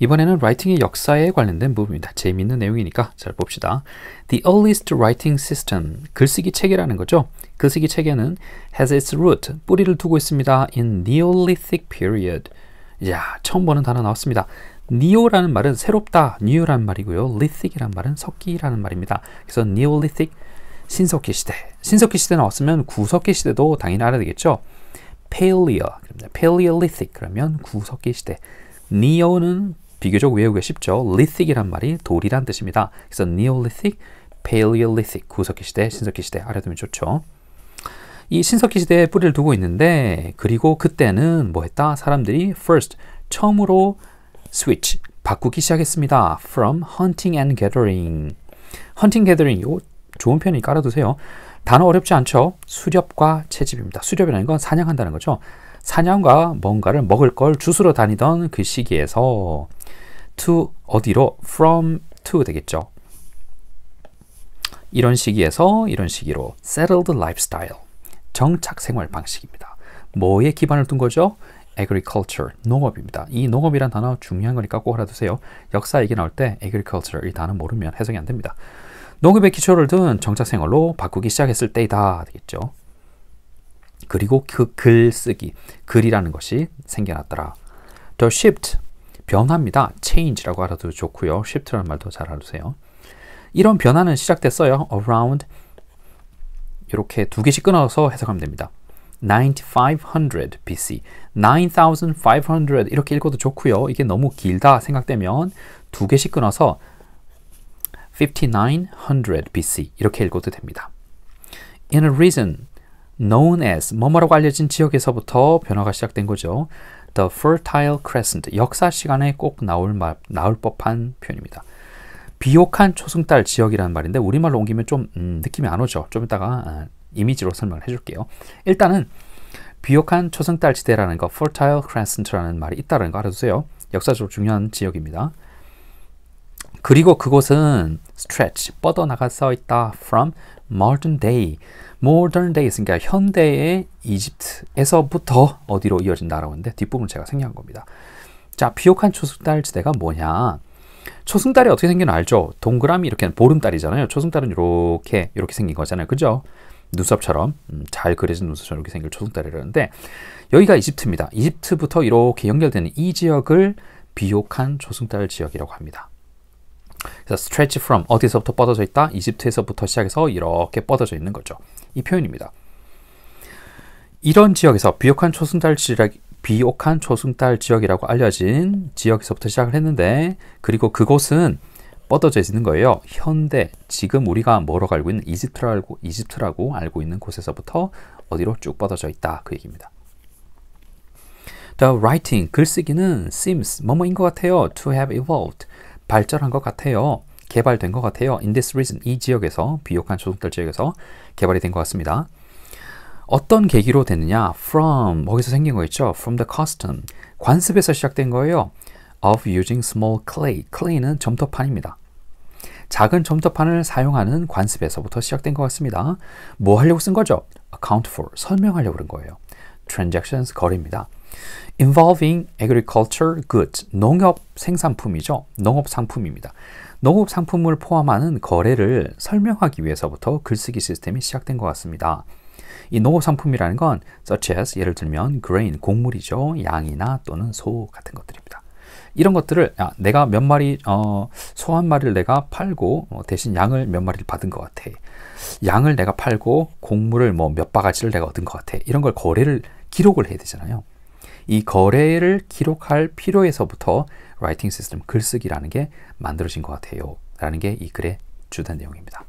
이번에는 라이팅의 역사에 관련된 부분입니다. 재미있는 내용이니까 잘 봅시다. The earliest writing system, 글쓰기 체계라는 거죠. 글쓰기 체계는 has its root, 뿌리를 두고 있습니다. in Neolithic period. 야, 처음 보는 단어 나왔습니다. neo라는 말은 새롭다, new라는 말이고요. lithic이라는 말은 석기라는 말입니다. 그래서 Neolithic, 신석기 시대. 신석기 시대 나왔으면 구석기 시대도 당연히 알아야 되겠죠. paleo, paleo, lithic 그러면 구석기 시대. neo는 비교적 외우기 쉽죠. lithic이란 말이 돌이란 뜻입니다. 그래서 neolithic, paleolithic, 구석기 시대, 신석기 시대 알아두면 좋죠. 이 신석기 시대에 뿌리를 두고 있는데 그리고 그때는 뭐 했다? 사람들이 first, 처음으로 switch, 바꾸기 시작했습니다. from hunting and gathering. hunting gathering, 이거 좋은 표현이 깔아두세요. 단어 어렵지 않죠? 수렵과 채집입니다. 수렵이라는 건 사냥한다는 거죠. 사냥과 뭔가를 먹을 걸 주스로 다니던 그 시기에서 to 어디로 from to 되겠죠. 이런 시기에서 이런 시기로 settled lifestyle 정착 생활 방식입니다. 뭐에 기반을 둔 거죠? agriculture 농업입니다. 이 농업이란 단어 중요한 거니까 꼭 알아두세요. 역사 얘기 나올 때 agriculture 이 단어 모르면 해석이 안 됩니다. 농업의 기초를 둔 정착 생활로 바꾸기 시작했을 때이다 되겠죠. 그리고 그 글쓰기, 글이라는 것이 생겨났더라. 더 shift, 변합니다. change라고 알아도 좋고요. shift라는 말도 잘 알아두세요. 이런 변화는 시작됐어요. around 이렇게 두 개씩 끊어서 해석하면 됩니다. 9500 BC, 9500 이렇게 읽어도 좋고요. 이게 너무 길다 생각되면 두 개씩 끊어서 5900 BC 이렇게 읽어도 됩니다. In a reason, known as 뭐뭐라고 알려진 지역에서부터 변화가 시작된 거죠. The Fertile Crescent 역사 시간에 꼭 나올 말, 나올 법한 표현입니다. 비옥한 초승달 지역이라는 말인데 우리말로 옮기면 좀 음, 느낌이 안 오죠. 좀 이따가 아, 이미지로 설명을 해줄게요. 일단은 비옥한 초승달 지대라는 거 Fertile Crescent라는 말이 있다는 거 알아두세요. 역사적으로 중요한 지역입니다. 그리고 그곳은 stretch 뻗어나가 써 있다 from modern day modern day 그러니까 현대의 이집트에서부터 어디로 이어진다라고 하는데 뒷부분 을 제가 생략한 겁니다. 자 비옥한 초승달 지대가 뭐냐? 초승달이 어떻게 생기나 알죠? 동그라미 이렇게 보름달이잖아요. 초승달은 이렇게 이렇게 생긴 거잖아요. 그죠? 눈썹처럼 음, 잘 그려진 눈썹처럼 이렇게 생긴 초승달이라는데 여기가 이집트입니다. 이집트부터 이렇게 연결되는 이 지역을 비옥한 초승달 지역이라고 합니다. 그래서 stretch from 어디서부터 뻗어져 있다? 이집트에서부터 시작해서 이렇게 뻗어져 있는 거죠. 이 표현입니다. 이런 지역에서 비옥한 초승달 지역 비옥한 초승달 지역이라고 알려진 지역에서부터 시작을 했는데 그리고 그곳은 뻗어져 있는 거예요. 현대 지금 우리가 뭐라고 알고 있는 이집트라고 이집트라고 알고 있는 곳에서부터 어디로 쭉 뻗어져 있다 그 얘기입니다. The writing 글쓰기는 seems 뭐뭐인 것 같아요. To have evolved 발전한 것 같아요. 개발된 것 같아요. In this region, 이 지역에서, 비옥한 조성달 지역에서 개발이 된 것 같습니다. 어떤 계기로 됐느냐? From, 거기서 생긴 거 있죠? From the custom, 관습에서 시작된 거예요. Of using small clay, clay는 점토판입니다. 작은 점토판을 사용하는 관습에서부터 시작된 것 같습니다. 뭐 하려고 쓴 거죠? Account for, 설명하려고 그런 거예요. Transactions, 거래입니다. involving agriculture goods, 농업 생산품이죠. 농업 상품입니다. 농업 상품을 포함하는 거래를 설명하기 위해서부터 글쓰기 시스템이 시작된 것 같습니다. 이 농업 상품이라는 건 such as 예를 들면 grain 곡물이죠. 양이나 또는 소 같은 것들입니다. 이런 것들을 야, 아, 내가 몇 마리 어, 소 한 마리를 내가 팔고 어, 대신 양을 몇 마리를 받은 것 같아. 양을 내가 팔고 곡물을 뭐 몇 바가지를 내가 얻은 것 같아. 이런 걸 거래를 기록을 해야 되잖아요. 이 거래를 기록할 필요에서부터 라이팅 시스템 글쓰기라는 게 만들어진 것 같아요. 라는 게 이 글의 주된 내용입니다.